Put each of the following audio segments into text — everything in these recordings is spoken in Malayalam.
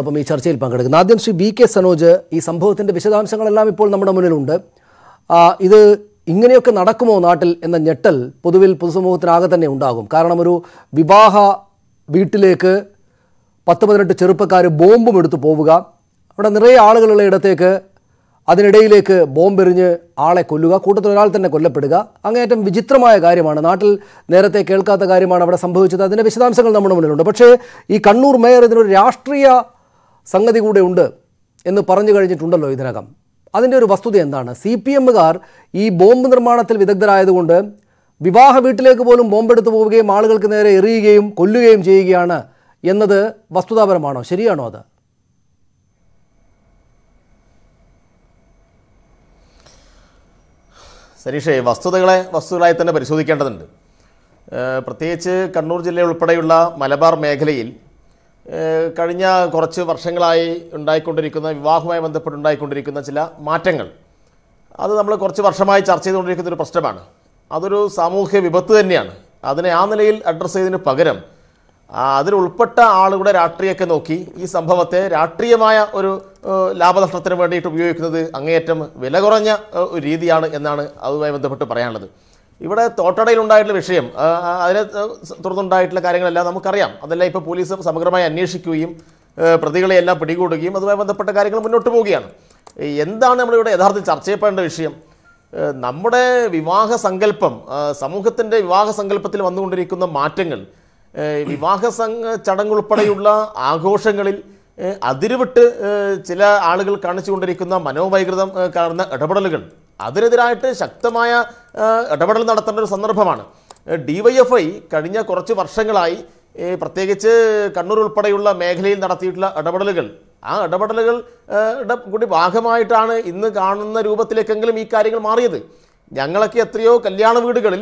അപ്പം ഈ ചർച്ചയിൽ പങ്കെടുക്കുന്നത് ആദ്യം ശ്രീ ബി കെ സനോജ് ഈ സംഭവത്തിൻ്റെ വിശദാംശങ്ങളെല്ലാം ഇപ്പോൾ നമ്മുടെ മുന്നിലുണ്ട് ഇത് ഇങ്ങനെയൊക്കെ നടക്കുമോ നാട്ടിൽ എന്ന ഞെട്ടൽ പൊതുവിൽ പൊതുസമൂഹത്തിനാകെ തന്നെ ഉണ്ടാകും കാരണം ഒരു വിവാഹ വീട്ടിലേക്ക് പത്ത് പതിനെട്ട് ചെറുപ്പക്കാർ ബോംബും എടുത്തു പോവുക അവിടെ നിറയെ ആളുകളുള്ള ഇടത്തേക്ക് അതിനിടയിലേക്ക് ബോംബെറിഞ്ഞ് ആളെ കൊല്ലുക കൂട്ടത്തിൽ ഒരാൾ തന്നെ കൊല്ലപ്പെടുക അങ്ങേയറ്റം വിചിത്രമായ കാര്യമാണ് നാട്ടിൽ നേരത്തെ കേൾക്കാത്ത കാര്യമാണ് അവിടെ സംഭവിച്ചത് അതിൻ്റെ വിശദാംശങ്ങൾ നമ്മുടെ മുന്നിലുണ്ട് പക്ഷേ ഈ കണ്ണൂർ മേയർ ഇതിനൊരു രാഷ്ട്രീയ സംഗതി കൂടെ ഉണ്ട് എന്ന് പറഞ്ഞു കഴിഞ്ഞിട്ടുണ്ടല്ലോ ഇതിനകം അതിൻ്റെ ഒരു വസ്തുത എന്താണ് സി പി എമ്മുകാർ ഈ ബോംബ് നിർമ്മാണത്തിൽ വിദഗ്ധരായതുകൊണ്ട് വിവാഹ വീട്ടിലേക്ക് പോലും ബോംബെടുത്തു പോവുകയും ആളുകൾക്ക് നേരെ എറിയുകയും കൊല്ലുകയും ചെയ്യുകയാണ് എന്നത് വസ്തുതാപരമാണോ ശരിയാണോ അത് സരീഷേ വസ്തുതകളെ വസ്തുതകളായി തന്നെ പരിശോധിക്കേണ്ടതുണ്ട് പ്രത്യേകിച്ച് കണ്ണൂർ ജില്ല ഉൾപ്പെടെയുള്ള മലബാർ മേഖലയിൽ കഴിഞ്ഞ കുറച്ച് വർഷങ്ങളായി ഉണ്ടായിക്കൊണ്ടിരിക്കുന്ന വിവാഹവുമായി ബന്ധപ്പെട്ടുണ്ടായിക്കൊണ്ടിരിക്കുന്ന ചില മാറ്റങ്ങൾ അത് നമ്മൾ കുറച്ച് വർഷമായി ചർച്ച ചെയ്തുകൊണ്ടിരിക്കുന്ന ഒരു പ്രശ്നമാണ് അതൊരു സാമൂഹ്യ വിപത്ത് തന്നെയാണ് അതിനെ ആ നിലയിൽ അഡ്രസ്സ് ചെയ്തതിന് പകരം അതിലുൾപ്പെട്ട ആളുകളുടെ രാഷ്ട്രീയമൊക്കെ നോക്കി ഈ സംഭവത്തെ രാഷ്ട്രീയമായ ഒരു ലാഭനഷ്ടത്തിന് വേണ്ടിയിട്ട് ഉപയോഗിക്കുന്നത് അങ്ങേയറ്റം വില കുറഞ്ഞ രീതിയാണ് എന്നാണ് അതുമായി ബന്ധപ്പെട്ട് പറയാനുള്ളത് ഇവിടെ തോട്ടടയിൽ ഉണ്ടായിട്ടുള്ള വിഷയം അതിനെ തുടർന്നുണ്ടായിട്ടുള്ള കാര്യങ്ങളെല്ലാം നമുക്കറിയാം അതെല്ലാം ഇപ്പോൾ പോലീസ് സമഗ്രമായി അന്വേഷിക്കുകയും പ്രതികളെ എല്ലാം പിടികൂടുകയും അതുമായി ബന്ധപ്പെട്ട കാര്യങ്ങൾ മുന്നോട്ട് പോവുകയാണ് എന്താണ് നമ്മളിവിടെ യഥാർത്ഥത്തിൽ ചർച്ച ചെയ്യപ്പെടേണ്ട വിഷയം നമ്മുടെ വിവാഹ സങ്കല്പം സമൂഹത്തിൻ്റെ വിവാഹ സങ്കല്പത്തിൽ വന്നുകൊണ്ടിരിക്കുന്ന മാറ്റങ്ങൾ വിവാഹ സംഘ ചടങ്ങുൾപ്പെടെയുള്ള ആഘോഷങ്ങളിൽ അതിരുവിട്ട് ചില ആളുകൾ കാണിച്ചുകൊണ്ടിരിക്കുന്ന മനോവൈകൃതം കാരണം ഇടപെടലുകൾ അതിനെതിരായിട്ട് ശക്തമായ ഇടപെടൽ നടത്തേണ്ട ഒരു സന്ദർഭമാണ് ഡിവൈഎഫ്ഐ കഴിഞ്ഞ കുറച്ച് വർഷങ്ങളായി പ്രത്യേകിച്ച് കണ്ണൂർ ഉൾപ്പെടെയുള്ള മേഖലയിൽ നടത്തിയിട്ടുള്ള ഇടപെടലുകൾ ആ ഇടപെടലുകൾ കൂടി ഭാഗമായിട്ടാണ് ഇന്ന് കാണുന്ന രൂപത്തിലേക്കെങ്കിലും ഈ കാര്യങ്ങൾ മാറിയത് ഞങ്ങളൊക്കെ എത്രയോ കല്യാണ വീടുകളിൽ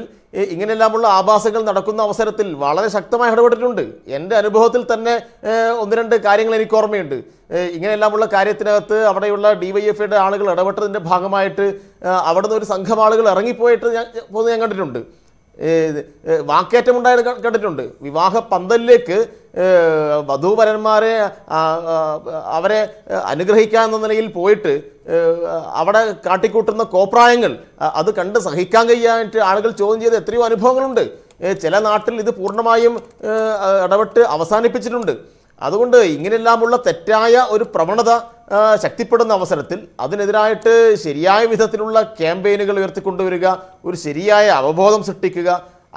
ഇങ്ങനെയെല്ലാമുള്ള ആഭാസങ്ങൾ നടക്കുന്ന അവസരത്തിൽ വളരെ ശക്തമായി ഇടപെട്ടിട്ടുണ്ട് എൻ്റെ അനുഭവത്തിൽ തന്നെ ഒന്ന് രണ്ട് കാര്യങ്ങൾ എനിക്ക് ഓർമ്മയുണ്ട് ഇങ്ങനെയെല്ലാമുള്ള കാര്യത്തിനകത്ത് അവിടെയുള്ള ഡി വൈ എഫ് ഐയുടെ ആളുകൾ ഇടപെട്ടതിൻ്റെ ഭാഗമായിട്ട് അവിടെ നിന്ന് ഒരു സംഘം ആളുകൾ ഇറങ്ങിപ്പോയിട്ട് ഞാൻ പോകുന്നത് ഞാൻ കണ്ടിട്ടുണ്ട് വാക്കേറ്റമുണ്ടായത് കണ്ടിട്ടുണ്ട് വിവാഹ പന്തലിലേക്ക് വധൂപരന്മാരെ അവരെ അനുഗ്രഹിക്കുക എന്ന നിലയിൽ പോയിട്ട് അവിടെ കാട്ടിക്കൂട്ടുന്ന കോപ്രായങ്ങൾ അത് കണ്ട് സഹിക്കാൻ കഴിയാനായിട്ട് ആളുകൾ ചോദ്യം ചെയ്ത എത്രയോ അനുഭവങ്ങളുണ്ട് ചില നാട്ടിൽ ഇത് പൂർണ്ണമായും ഇടപെട്ട് അവസാനിപ്പിച്ചിട്ടുണ്ട് അതുകൊണ്ട് ഇങ്ങനെയെല്ലാമുള്ള തെറ്റായ ഒരു പ്രവണത ശക്തിപ്പെടുന്ന അവസരത്തിൽ അതിനെതിരായിട്ട് ശരിയായ വിധത്തിലുള്ള ക്യാമ്പയിനുകൾ ഉയർത്തിക്കൊണ്ടുവരിക ഒരു ശരിയായ അവബോധം സൃഷ്ടിക്കുക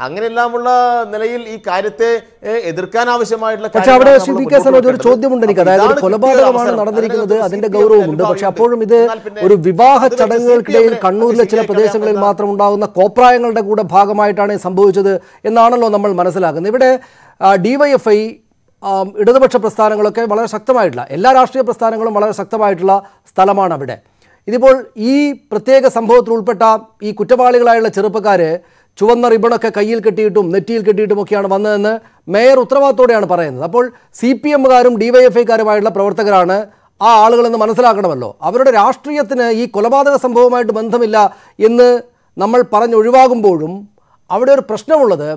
അങ്ങനെയെല്ലാമുള്ള നിലയിൽ ഈ കാര്യത്തെ എതിർക്കാൻ ആവശ്യമായിട്ടുള്ള പക്ഷേ അവിടെ ശ്രീ കെ സനോജ് ഒരു ചോദ്യമുണ്ട് എനിക്ക് അതായത് കൊലപാതകമാണ് നടന്നിരിക്കുന്നത് അതിന്റെ ഗൗരവമുണ്ട് പക്ഷെ അപ്പോഴും ഇത് ഒരു വിവാഹ ചടങ്ങുകൾക്കിടയിൽ കണ്ണൂരിലെ ചില പ്രദേശങ്ങളിൽ മാത്രം ഉണ്ടാകുന്ന കോപ്രായങ്ങളുടെ കൂടെ ഭാഗമായിട്ടാണ് സംഭവിച്ചത് എന്നാണല്ലോ നമ്മൾ മനസ്സിലാക്കുന്നത് ഇവിടെ ഡിവൈഎഫ്ഐ ഇടതുപക്ഷ പ്രസ്ഥാനങ്ങളൊക്കെ വളരെ ശക്തമായിട്ടുള്ള എല്ലാ രാഷ്ട്രീയ പ്രസ്ഥാനങ്ങളും വളരെ ശക്തമായിട്ടുള്ള സ്ഥലമാണ് അവിടെ ഇതിപ്പോൾ ഈ പ്രത്യേക സംഭവത്തിൽ ഉൾപ്പെട്ട ഈ കുറ്റവാളികളായുള്ള ചെറുപ്പക്കാര് ചുവന്ന റിബണൊക്കെ കയ്യിൽ കെട്ടിയിട്ടും നെറ്റിയിൽ കെട്ടിയിട്ടുമൊക്കെയാണ് വന്നതെന്ന് മേയർ ഉത്തരവാദിത്തോടെയാണ് പറയുന്നത് അപ്പോൾ സി പി എമ്മുകാരും ഡിവൈഎഫ്ഐക്കാരുമായിട്ടുള്ള പ്രവർത്തകരാണ് ആ ആളുകളെന്ന് മനസ്സിലാക്കണമല്ലോ അവരുടെ രാഷ്ട്രീയത്തിന് ഈ കൊലപാതക സംഭവമായിട്ട് ബന്ധമില്ല എന്ന് നമ്മൾ പറഞ്ഞൊഴിവാകുമ്പോഴും അവിടെ ഒരു പ്രശ്നമുള്ളത്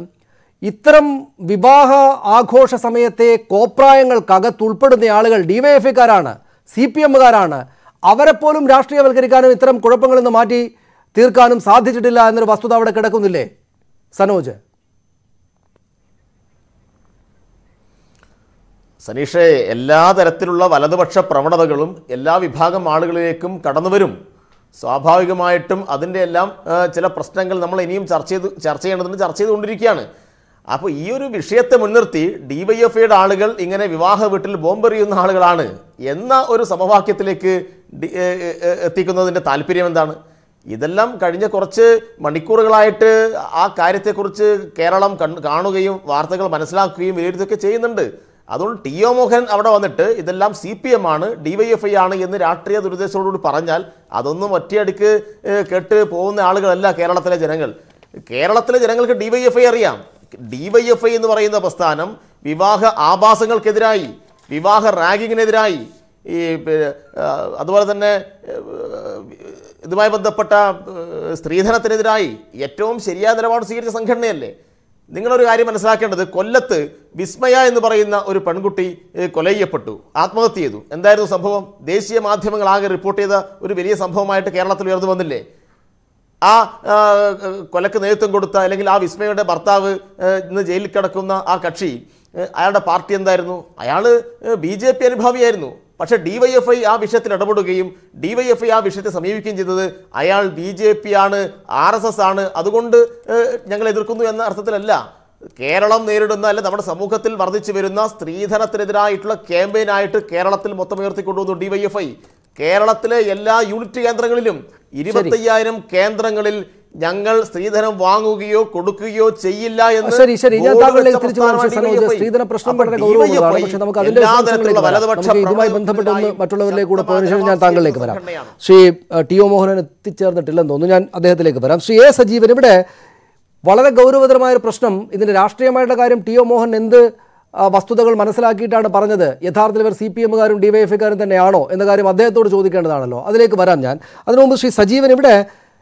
ഇത്തരം വിവാഹ ആഘോഷ സമയത്തെ കോപ്രായങ്ങൾക്കകത്ത് ഉൾപ്പെടുന്ന ആളുകൾ ഡിവൈഎഫ്ഐക്കാരാണ് സി പി എമ്മുകാരാണ് അവരെപ്പോലും രാഷ്ട്രീയവൽക്കരിക്കാനും ഇത്തരം കുഴപ്പങ്ങളിൽ നിന്ന് മാറ്റി തീർക്കാനും സാധിച്ചിട്ടില്ല എന്നൊരു വസ്തുത അവിടെ കിടക്കുന്നില്ലേ സനോജ് സനീഷേ എല്ലാ തരത്തിലുള്ള വലതുപക്ഷ പ്രവണതകളും എല്ലാ വിഭാഗം ആളുകളിലേക്കും കടന്നു വരും സ്വാഭാവികമായിട്ടും അതിൻ്റെ എല്ലാം ചില പ്രശ്നങ്ങൾ നമ്മൾ ഇനിയും ചർച്ച ചെയ്ത് ചർച്ച ചെയ്യേണ്ടതുണ്ട് ചർച്ച ചെയ്തുകൊണ്ടിരിക്കുകയാണ് അപ്പോൾ ഈ ഒരു വിഷയത്തെ മുൻനിർത്തി ഡി വൈ എഫ് ഐയുടെ ആളുകൾ ഇങ്ങനെ വിവാഹ വീട്ടിൽ ബോംബെറിയുന്ന ആളുകളാണ് എന്ന ഒരു സമവാക്യത്തിലേക്ക് എത്തിക്കുന്നതിൻ്റെ താല്പര്യം എന്താണ് ഇതെല്ലാം കഴിഞ്ഞ കുറച്ച് മണിക്കൂറുകളായിട്ട് ആ കാര്യത്തെക്കുറിച്ച് കേരളം കാണുകയും വാർത്തകൾ മനസ്സിലാക്കുകയും വിലയിരുത്തുകയൊക്കെ ചെയ്യുന്നുണ്ട് അതുകൊണ്ട് ടി ഒ മോഹൻ അവിടെ വന്നിട്ട് ഇതെല്ലാം സി പി എം ആണ് ഡിവൈഎഫ്ഐ ആണ് എന്ന് രാഷ്ട്രീയ ദുരുദ്ദേശത്തോടുകൂടി പറഞ്ഞാൽ അതൊന്നും ഒറ്റയടിക്ക് കേട്ട് പോകുന്ന ആളുകളല്ല കേരളത്തിലെ ജനങ്ങൾ കേരളത്തിലെ ജനങ്ങൾക്ക് ഡിവൈഎഫ്ഐ അറിയാം ഡിവൈഎഫ്ഐ എന്ന് പറയുന്ന പ്രസ്ഥാനം വിവാഹ ആഭാസങ്ങൾക്കെതിരായി വിവാഹ റാഗിങ്ങിനെതിരായി ഈ അതുപോലെ തന്നെ ഇതുമായി ബന്ധപ്പെട്ട സ്ത്രീധനത്തിനെതിരായി ഏറ്റവും ശരിയായ നിലപാട് സ്വീകരിച്ച സംഘടനയല്ലേ നിങ്ങളൊരു കാര്യം മനസ്സിലാക്കേണ്ടത് കൊല്ലത്ത് വിസ്മയ എന്ന് പറയുന്ന ഒരു പെൺകുട്ടി കൊല ചെയ്യപ്പെട്ടു ആത്മഹത്യ ചെയ്തു എന്തായിരുന്നു സംഭവം ദേശീയ മാധ്യമങ്ങൾ ആകെ റിപ്പോർട്ട് ചെയ്ത ഒരു വലിയ സംഭവമായിട്ട് കേരളത്തിൽ ഉയർന്നു വന്നില്ലേ ആ കൊലക്ക് നേതൃത്വം കൊടുത്ത അല്ലെങ്കിൽ ആ വിസ്മയയുടെ ഭർത്താവ് ഇന്ന് ജയിലിൽ കിടക്കുന്ന ആ കക്ഷി അയാളുടെ പാർട്ടി എന്തായിരുന്നു അയാൾ ബി ജെ പി അനുഭാവിയായിരുന്നു പക്ഷെ ഡിവൈഎഫ്ഐ ആ വിഷയത്തിൽ ഇടപെടുകയും ഡിവൈഎഫ്ഐ ആ വിഷയത്തെ സമീപിക്കുകയും ചെയ്തത് അയാൾ ബി ജെ പി ആണ് ആർ എസ് എസ് ആണ് അതുകൊണ്ട് ഞങ്ങൾ എതിർക്കുന്നു എന്ന അർത്ഥത്തിലല്ല കേരളം നേരിടുന്ന അല്ലെ നമ്മുടെ സമൂഹത്തിൽ വർദ്ധിച്ചു വരുന്ന സ്ത്രീധനത്തിനെതിരായിട്ടുള്ള ക്യാമ്പയിനായിട്ട് കേരളത്തിൽ മൊത്തം ഉയർത്തിക്കൊണ്ടുവന്നു ഡിവൈഎഫ്ഐ കേരളത്തിലെ എല്ലാ യൂണിറ്റ് കേന്ദ്രങ്ങളിലും ഇരുപത്തയ്യായിരം കേന്ദ്രങ്ങളിൽ ഞങ്ങൾ സ്ത്രീധനം വാങ്ങുകയോ കൊടുക്കുകയോ ചെയ്യില്ല എന്ന് ശരി ശരി ഞാൻ താങ്കളെ തിരിച്ചു സ്ത്രീധന പ്രശ്നം വളരെ പക്ഷെ നമുക്ക് അതിന്റെ ഇതുമായി ബന്ധപ്പെട്ട് ഒന്ന് മറ്റുള്ളവരിലേക്ക് കൂടെ പോയതിനു ശേഷം ഞാൻ താങ്കളിലേക്ക് വരാം ശ്രീ ടി ഒ മോഹനൻ എത്തിച്ചേർന്നിട്ടില്ലെന്ന് തോന്നുന്നു ഞാൻ അദ്ദേഹത്തിലേക്ക് വരാം ശ്രീ എ സജീവൻ ഇവിടെ വളരെ ഗൗരവതരമായ ഒരു പ്രശ്നം ഇതിന്റെ രാഷ്ട്രീയമായിട്ടുള്ള കാര്യം ടി ഒ മോഹൻ എന്ത് വസ്തുതകൾ മനസ്സിലാക്കിയിട്ടാണ് പറഞ്ഞത് യഥാർത്ഥത്തിൽ ഇവർ സി പി എമ്മുകാരും ഡി വൈ എഫ്ഐക്കാരും തന്നെയാണോ എന്ന കാര്യം അദ്ദേഹത്തോട് ചോദിക്കേണ്ടതാണല്ലോ അതിലേക്ക് വരാം ഞാൻ അതിനു മുമ്പ് ശ്രീ സജീവൻ ഇവിടെ